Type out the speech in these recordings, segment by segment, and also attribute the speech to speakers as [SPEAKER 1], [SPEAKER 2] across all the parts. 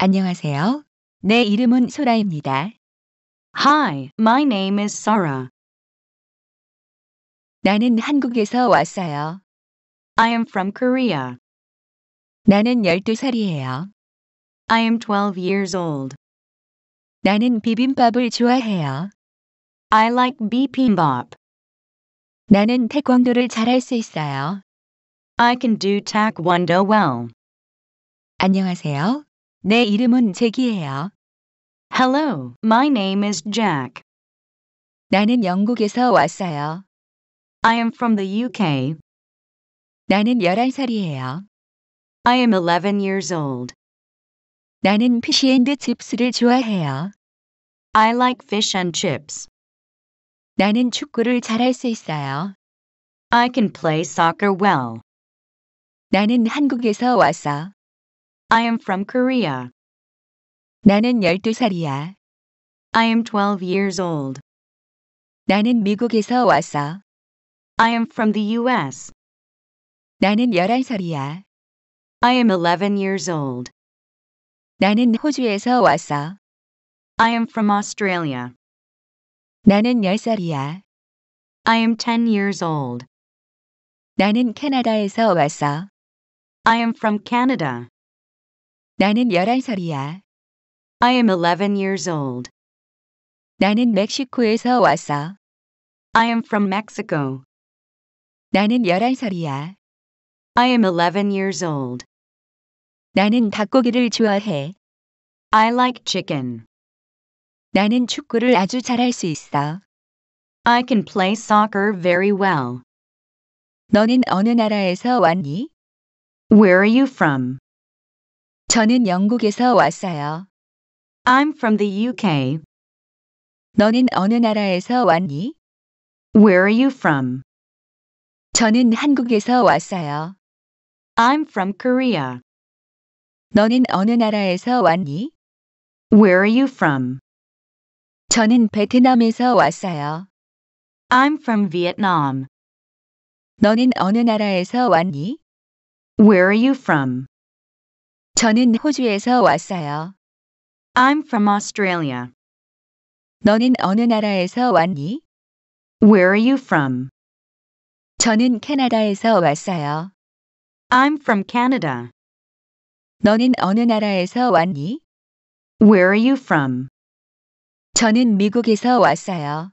[SPEAKER 1] 안녕하세요. 내 이름은 소라입니다. Hi, my name is Sara. 나는 한국에서 왔어요. I am from Korea. 나는 12살이에요. I am 12 years old. 나는 비빔밥을 좋아해요. I like bibimbap. 나는 태권도를 잘할 수 있어요. I can do taekwondo well. 안녕하세요. 내 이름은 제기예요 Hello, my name is Jack. 나는 영국에서 왔어요. I am from the UK. 나는 11살이에요. I am 11 years old. 나는 피쉬앤드 칩스를 좋아해요. I like fish and chips. 나는 축구를 잘할 수 있어요. I can play soccer well. 나는 한국에서 왔어. I am from Korea. 나는 12살이야. I am 12 years old. 나는 미국에서 왔어. I am from the US. 나는 11살이야. I am 11 years old. 나는 호주에서 왔어. I am from Australia. 나는 10살이야. I am 10 years old. 나는 캐나다에서 왔어. I am from Canada. 나는 11살이야. I am 11 years old. 나는 멕시코에서 왔어. I am from Mexico. 나는 11살이야. I am 11 years old. 나는 닭고기를 좋아해. I like chicken. 나는 축구를 아주 잘할 수 있어. I can play soccer very well. 너는 어느 나라에서 왔니? Where are you from? 저는 영국에서 왔어요. I'm from the UK. 너는 어느 나라에서 왔니? Where are you from? 저는 한국에서 왔어요. I'm from Korea. 너는 어느 나라에서 왔니? Where are you from? 저는 베트남에서 왔어요. I'm from Vietnam. 너는 어느 나라에서 왔니? Where are you from? 저는 호주에서 왔어요. I'm from Australia. 너는 어느 나라에서 왔니? Where are you from? 저는 캐나다에서 왔어요. I'm from Canada. 너는 어느 나라에서 왔니? Where are you from? 저는 미국에서 왔어요.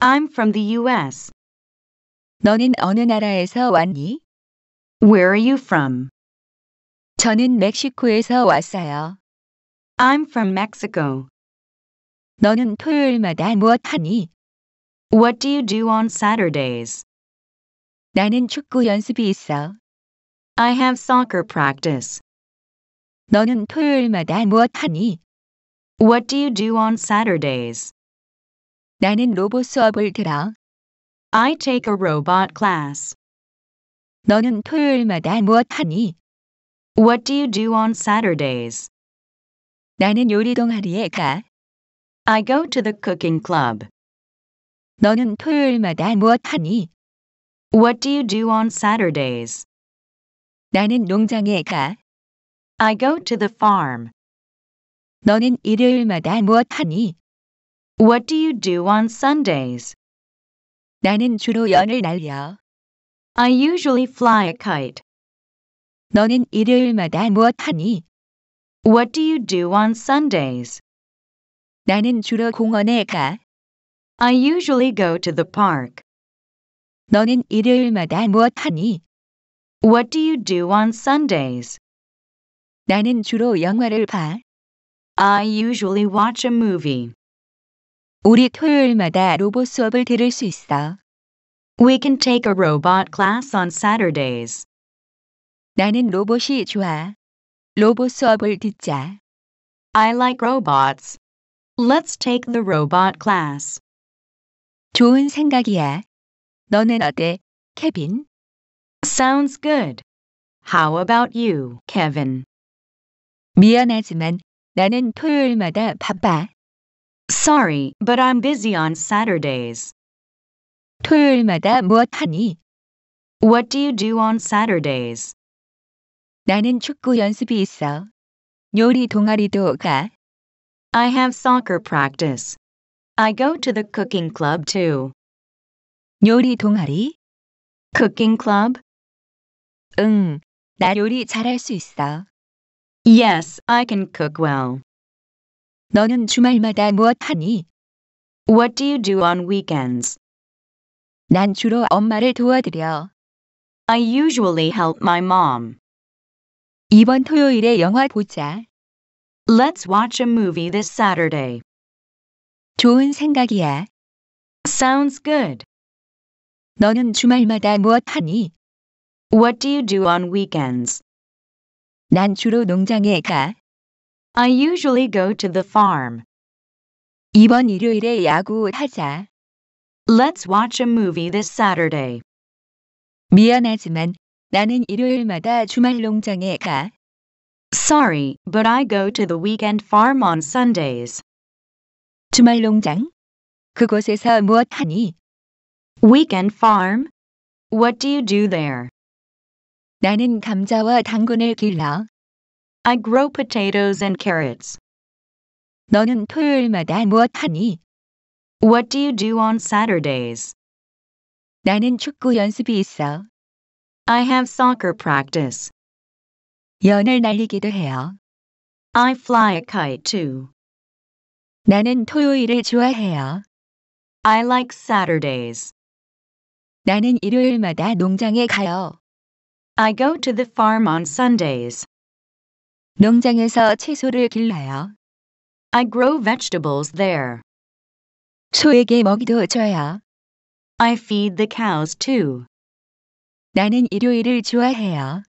[SPEAKER 1] I'm from the US. 너는 어느 나라에서 왔니? Where are you from? 저는 멕시코에서 왔어요. I'm from Mexico. 너는 토요일마다 무엇 하니? What do you do on Saturdays? 나는 축구 연습이 있어. I have soccer practice. 너는 토요일마다 무엇 하니? What do you do on Saturdays? 나는 로봇 수업을 들어. I take a robot class. 너는 토요일마다 무엇 하니? What do you do on Saturdays? 나는 요리 동아리에 가. I go to the cooking club. 너는 토요일마다 무엇 하니? What do you do on Saturdays? 나는 농장에 가. I go to the farm. 너는 일요일마다 무엇 하니? What do you do on Sundays? 나는 주로 연을 날려. I usually fly a kite. 너는 일요일마다 무엇 하니? What do you do on Sundays? 나는 주로 공원에 가. I usually go to the park. 너는 일요일마다 무엇 하니? What do you do on Sundays? 나는 주로 영화를 봐. I usually watch a movie. 우리 토요일마다 로봇 수업을 들을 수 있어. We can take a robot class on Saturdays. 나는 로봇이 좋아. 로봇 수업을 듣자. I like robots. Let's take the robot class. 좋은 생각이야. 너는 어때, 케빈? Sounds good. How about you, Kevin? 미안하지만 나는 토요일마다 바빠. Sorry, but I'm busy on Saturdays. 토요일마다 하니? What do you do on Saturdays? 나는 축구 연습이 있어. 요리 동아리도 가. I have soccer practice. I go to the cooking club too. 요리 동아리? Cooking club? 응, 나 요리 잘할 수 있어. Yes, I can cook well. 너는 주말마다 무엇 하니? What do you do on weekends? 난 주로 엄마를 도와드려. I usually help my mom. 이번 토요일에 영화 보자. Let's watch a movie this Saturday. 좋은 생각이야. Sounds good. 너는 주말마다 무엇 하니? What do you do on weekends? 난 주로 농장에 가. I usually go to the farm. 이번 일요일에 야구 하자. Let's watch a movie this Saturday. 미안하지만 나는 일요일마다 주말 농장에 가. Sorry, but I go to the weekend farm on Sundays. 주말 농장? 그곳에서 무엇 하니? Weekend farm? What do you do there? 나는 감자와 당근을 길러. I grow potatoes and carrots. 너는 토요일마다 무엇 하니? What do you do on Saturdays? 나는 축구 연습이 있어. I have soccer practice. 연을 날리기도 해요. I fly a kite too. 나는 토요일을 좋아해요. I like Saturdays. 나는 일요일마다 농장에 가요. I go to the farm on Sundays. 농장에서 채소를 길러요. I grow vegetables there. 소에게 먹이도 줘요. I feed the cows too. 나는 일요일을 좋아해요.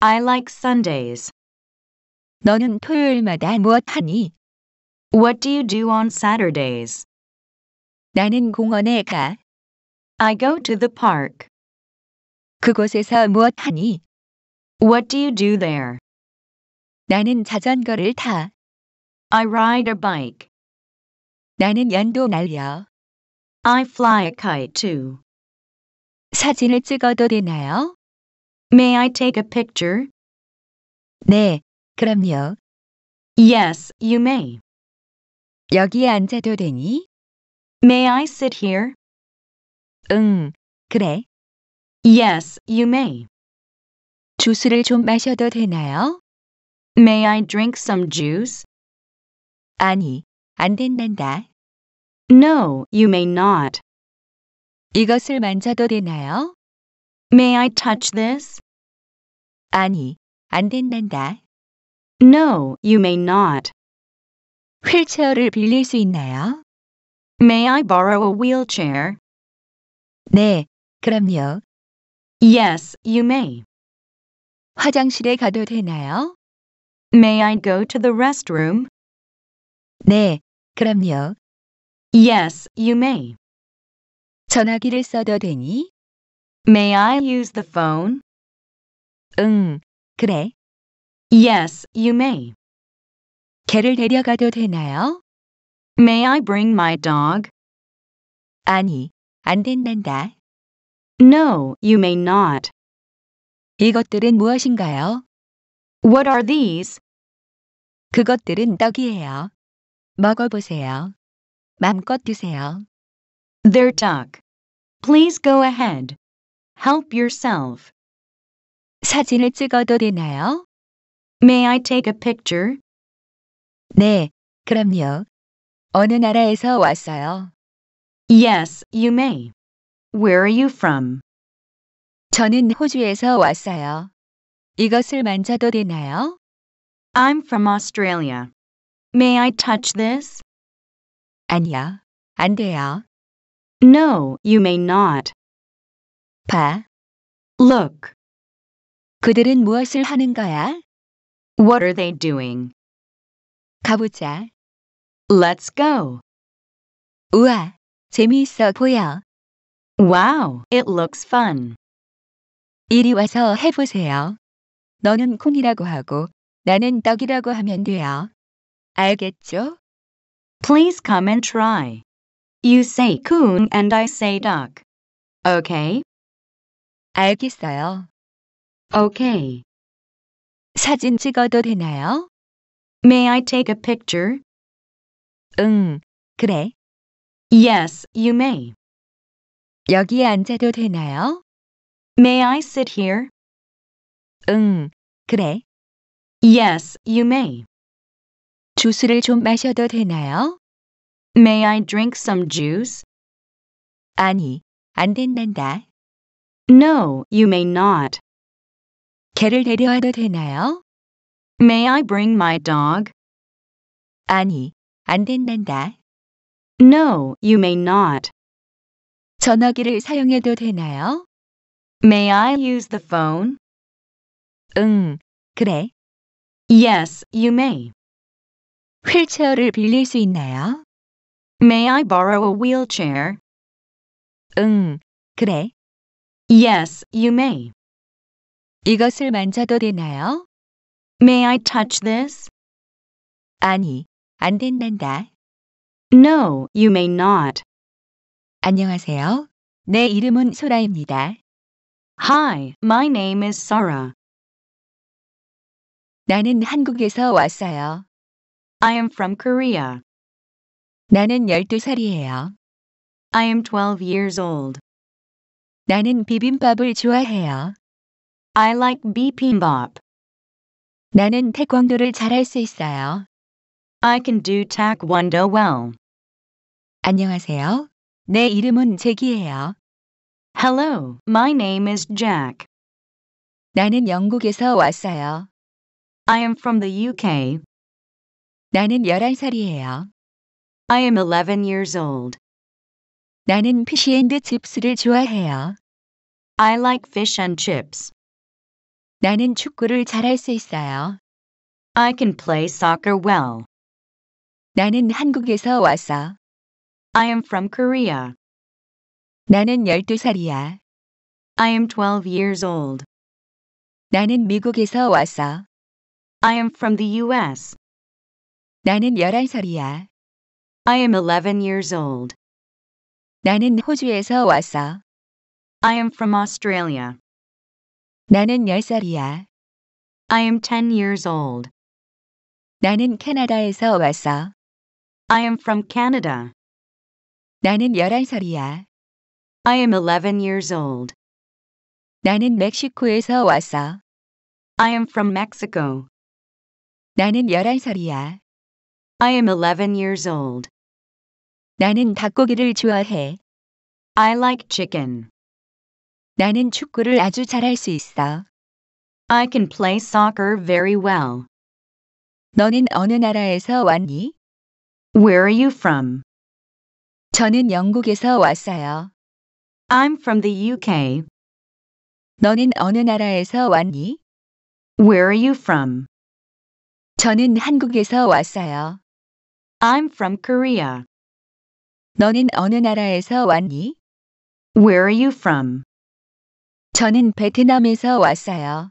[SPEAKER 1] I like Sundays. 너는 토요일마다 무엇하니? What do you do on Saturdays? 나는 공원에 가. I go to the park. 그곳에서 무엇하니? What do you do there? 나는 자전거를 타. I ride a bike. 나는 연도 날려. I fly a kite too. 사진을 찍어도 되나요? May I take a picture? 네, 그럼요. Yes, you may. 여기 앉아도 되니? May I sit here? 응, 그래. Yes, you may. 주스를 좀 마셔도 되나요? May I drink some juice? 아니, 안 된단다. No, you may not. 이것을 만져도 되나요? May I touch this? 아니, 안 된단다. No, you may not. 휠체어를 빌릴 수 있나요? May I borrow a wheelchair? 네, 그럼요. Yes, you may. 화장실에 가도 되나요? May I go to the restroom? 네, 그럼요. Yes, you may. 전화기를 써도 되니? May I use the phone? 응, 그래. Yes, you may. 개를 데려가도 되나요? May I bring my dog? 아니, 안 된단다. No, you may not. 이것들은 무엇인가요? What are these? 그것들은 떡이에요. 먹어보세요. 맘껏 드세요. They're duck. Please go ahead. Help yourself. 사진을 찍어도 되나요? May I take a picture? 네, 그럼요. 어느 나라에서 왔어요? Yes, you may. Where are you from? 저는 호주에서 왔어요. 이것을 만져도 되나요? I'm from Australia. May I touch this? 아니요, 안 돼요. No, you may not. 봐. Look. 그들은 무엇을 하는 거야? What are they doing? 가보자. Let's go. 우와, 재미있어 보여. Wow, it looks fun. 이리 와서 해보세요. 너는 콩이라고 하고 나는 떡이라고 하면 돼요. 알겠죠? Please come and try. You say coon and I say duck. Okay? 알겠어요. Okay. 사진 찍어도 되나요? May I take a picture? 응, 그래. Yes, you may. 여기 에 앉아도 되나요? May I sit here? 응, 그래. Yes, you may. 주스를 좀 마셔도 되나요? May I drink some juice? 아니, 안 된단다. No, you may not. 개를 데려와도 되나요? May I bring my dog? 아니, 안 된단다. No, you may not. 전화기를 사용해도 되나요? May I use the phone? 응, 그래. Yes, you may. 휠체어를 빌릴 수 있나요? May I borrow a wheelchair? 응, 그래. Yes, you may. 이것을 만져도 되나요? May I touch this? 아니, 안 된단다. No, you may not. 안녕하세요. 내 이름은 소라입니다. Hi, my name is Sara. 나는 한국에서 왔어요. I am from Korea. 나는 12살이에요. I am 12 years old. 나는 비빔밥을 좋아해요. I like bibimbap. 나는 태권도를 잘할 수 있어요. I can do taekwondo well. 안녕하세요. 내 이름은 잭이에요. Hello, my name is Jack. 나는 영국에서 왔어요. I am from the UK. 나는 11살이에요. I am 11 years old. 나는 피시 앤드 칩스를 좋아해요. I like fish and chips. 나는 축구를 잘할 수 있어요. I can play soccer well. 나는 한국에서 왔어. I am from Korea. 나는 12살이야. I am 12 years old. 나는 미국에서 왔어. I am from the US. 나는 11살이야. I am 11 years old. 나는 호주에서 왔어. I am from Australia. 나는 10살이야. I am 10 years old. 나는 캐나다에서 왔어. I am from Canada. 나는 11살이야. I am 11 years old. 나는 멕시코에서 왔어. I am from Mexico. 나는 11살이야. I am 11 years old. 나는 닭고기를 좋아해. I like chicken. 나는 축구를 아주 잘할 수 있어. I can play soccer very well. 너는 어느 나라에서 왔니? Where are you from? 저는 영국에서 왔어요. I'm from the UK. 너는 어느 나라에서 왔니? Where are you from? 저는 한국에서 왔어요. I'm from Korea. 너는 어느 나라에서 왔니? Where are you from? 저는 베트남에서 왔어요.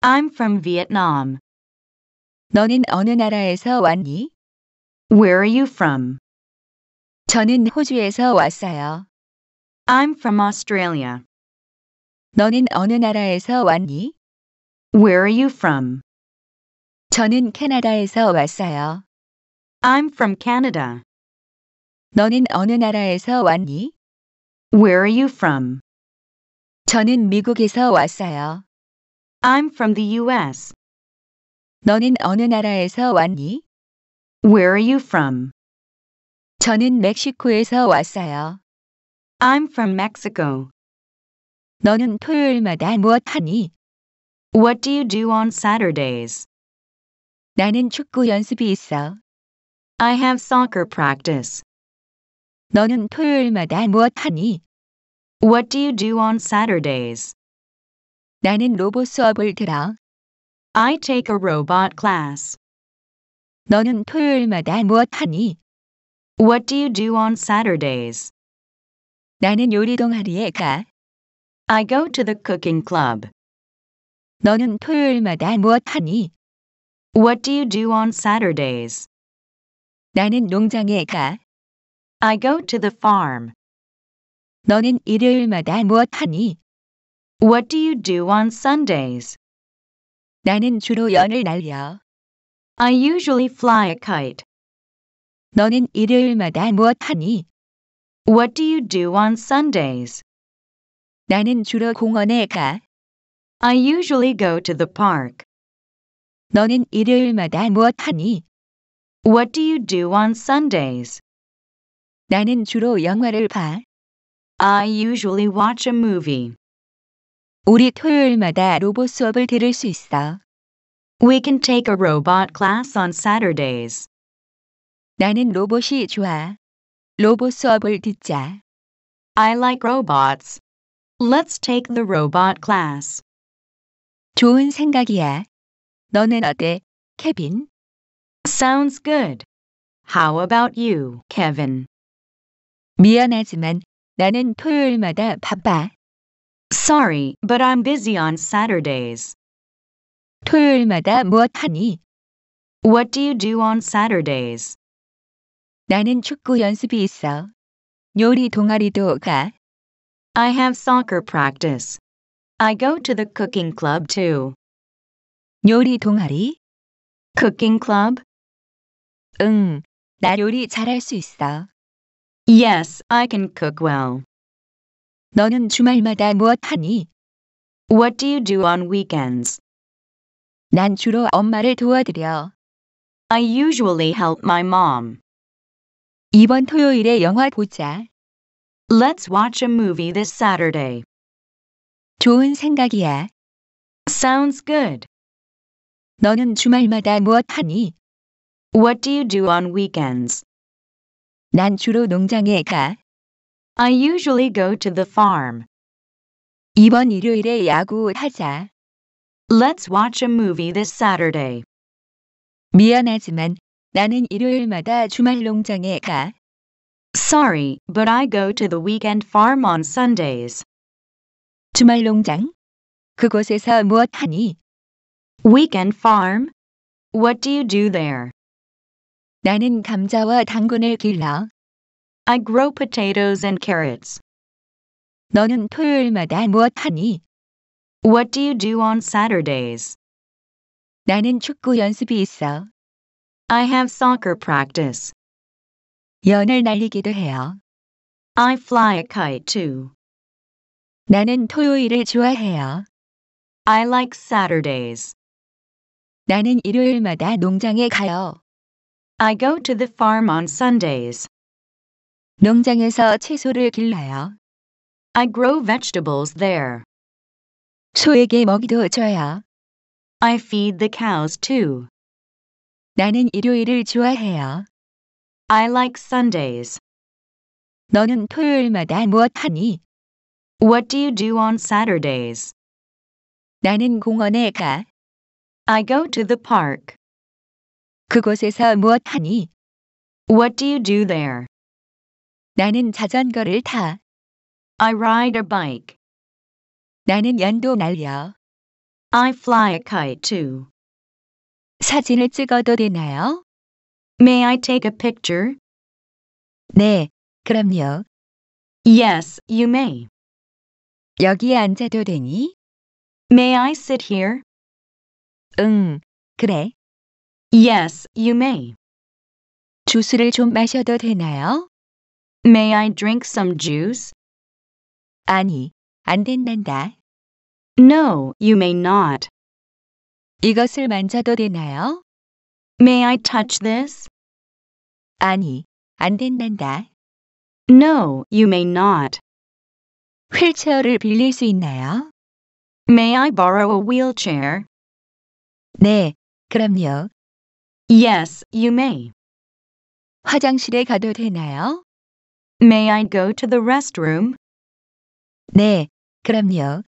[SPEAKER 1] I'm from Vietnam. 너는 어느 나라에서 왔니? Where are you from? 저는 호주에서 왔어요. I'm from Australia. 너는 어느 나라에서 왔니? Where are you from? 저는 캐나다에서 왔어요. I'm from Canada. 너는 어느 나라에서 왔니? Where are you from? 저는 미국에서 왔어요. I'm from the US. 너는 어느 나라에서 왔니? Where are you from? 저는 멕시코에서 왔어요. I'm from Mexico. 너는 토요일마다 무엇 하니? What do you do on Saturdays? 나는 축구 연습이 있어. I have soccer practice. 너는 토요일마다 무엇하니? What do you do on Saturdays? 나는 로봇 수업을 들어. I take a robot class. 너는 토요일마다 무엇하니? What do you do on Saturdays? 나는 요리 동아리에 가. I go to the cooking club. 너는 토요일마다 무엇하니? What do you do on Saturdays? 나는 농장에 가. I go to the farm. 너는 일요일마다 무엇하니? What do you do on Sundays? 나는 주로 연을 날려. I usually fly a kite. 너는 일요일마다 무엇하니? What do you do on Sundays? 나는 주로 공원에 가. I usually go to the park. 너는 일요일마다 무엇하니? What do you do on Sundays? 나는 주로 영화를 봐. I usually watch a movie. 우리 토요일마다 로봇 수업을 들을 수 있어. We can take a robot class on Saturdays. 나는 로봇이 좋아. 로봇 수업을 듣자. I like robots. Let's take the robot class. 좋은 생각이야. 너는 어때, 케빈? Sounds good. How about you, Kevin? 미안하지만 나는 토요일마다 바빠. Sorry, but I'm busy on Saturdays. 토요일마다 무엇 하니? What do you do on Saturdays? 나는 축구 연습이 있어. 요리 동아리도 가. I have soccer practice. I go to the cooking club too. 요리 동아리? Cooking club? 응, 나 요리 잘할 수 있어. Yes, I can cook well. 너는 주말마다 무엇 하니? What do you do on weekends? 난 주로 엄마를 도와드려. I usually help my mom. 이번 토요일에 영화 보자. Let's watch a movie this Saturday. 좋은 생각이야. Sounds good. 너는 주말마다 무엇 하니? What do you do on weekends? 난 주로 농장에 가. I usually go to the farm. 이번 일요일에 야구하자. Let's watch a movie this Saturday. 미안하지만 나는 일요일마다 주말 농장에 가. Sorry, but I go to the weekend farm on Sundays. 주말 농장? 그곳에서 무엇 하니? Weekend farm? What do you do there? 나는 감자와 당근을 길러. I grow potatoes and carrots. 너는 토요일마다 무엇 하니? What do you do on Saturdays? 나는 축구 연습이 있어. I have soccer practice. 연을 날리기도 해요. I fly a kite too. 나는 토요일을 좋아해요. I like Saturdays. 나는 일요일마다 농장에 가요. I go to the farm on Sundays. 농장에서 채소를 길러요. I grow vegetables there. 소에게 먹이도 줘요. I feed the cows too. 나는 일요일을 좋아해요. I like Sundays. 너는 토요일마다 무엇 What do you do on Saturdays? 나는 공원에 가. I go to the park. 그곳에서 무엇 하니? What do you do there? 나는 자전거를 타. I ride a bike. 나는 연도 날려. I fly a kite too. 사진을 찍어도 되나요? May I take a picture? 네, 그럼요. Yes, you may. 여기 에 앉아도 되니? May I sit here? 응, 그래. Yes, you may. 주스를 좀 마셔도 되나요? May I drink some juice? 아니, 안 된단다. No, you may not. 이것을 만져도 되나요? May I touch this? 아니, 안 된단다. No, you may not. 휠체어를 빌릴 수 있나요? May I borrow a wheelchair? 네, 그럼요. Yes, you may. 화장실에 가도 되나요? May I go to the restroom? 네, 그럼요.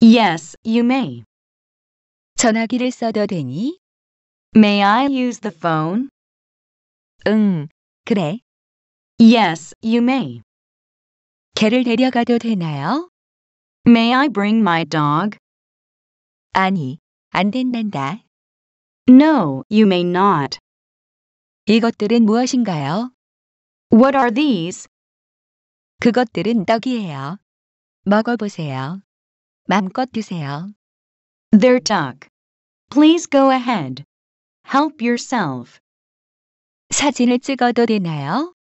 [SPEAKER 1] Yes, you may. 전화기를 써도 되니? May I use the phone? 응, 그래. Yes, you may. 개를 데려가도 되나요? May I bring my dog? 아니, 안 된단다. No, you may not. 이것들은 무엇인가요? What are these? 그것들은 떡이에요. 먹어보세요. 맘껏 드세요. They're duck. Please go ahead. Help yourself. 사진을 찍어도 되나요?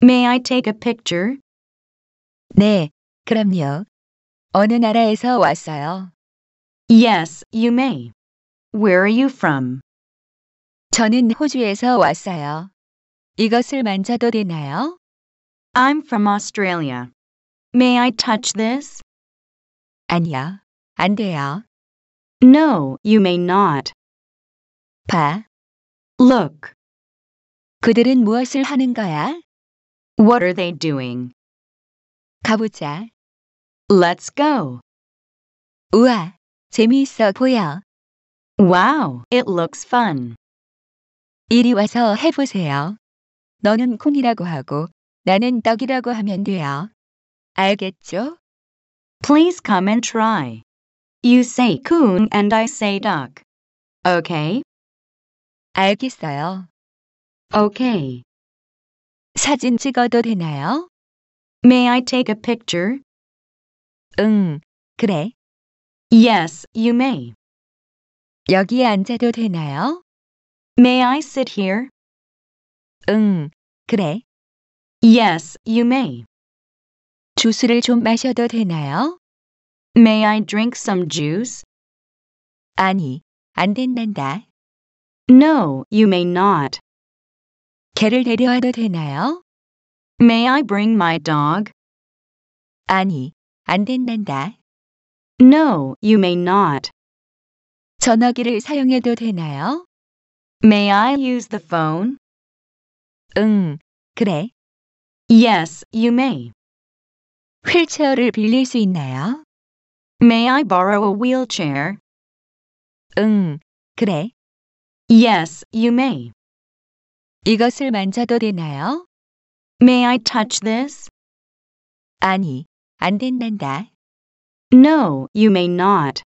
[SPEAKER 1] May I take a picture? 네, 그럼요. 어느 나라에서 왔어요? Yes, you may. Where are you from? 저는 호주에서 왔어요. 이것을 만져도 되나요? I'm from Australia. May I touch this? 아니요, 안 돼요. No, you may not. 봐, look. 그들은 무엇을 하는 거야? What are they doing? 가보자. Let's go. 우와, 재미있어 보여. Wow, it looks fun. 이리 와서 해보세요. 너는 콩이라고 하고 나는 떡이라고 하면 돼요. 알겠죠? Please come and try. You say coon and I say duck. Okay? 알겠어요. Okay. 사진 찍어도 되나요? May I take a picture? 응, 그래. Yes, you may. 여기에 앉아도 되나요? May I sit here? 응, 그래. Yes, you may. 주스를 좀 마셔도 되나요? May I drink some juice? 아니, 안 된단다. No, you may not. 개를 데려와도 되나요? May I bring my dog? 아니, 안 된단다. No, you may not. 전화기를 사용해도 되나요? May I use the phone? 응, 그래. Yes, you may. 휠체어를 빌릴 수 있나요? May I borrow a wheelchair? 응, 그래. Yes, you may. 이것을 만져도 되나요? May I touch this? 아니, 안 된단다. No, you may not.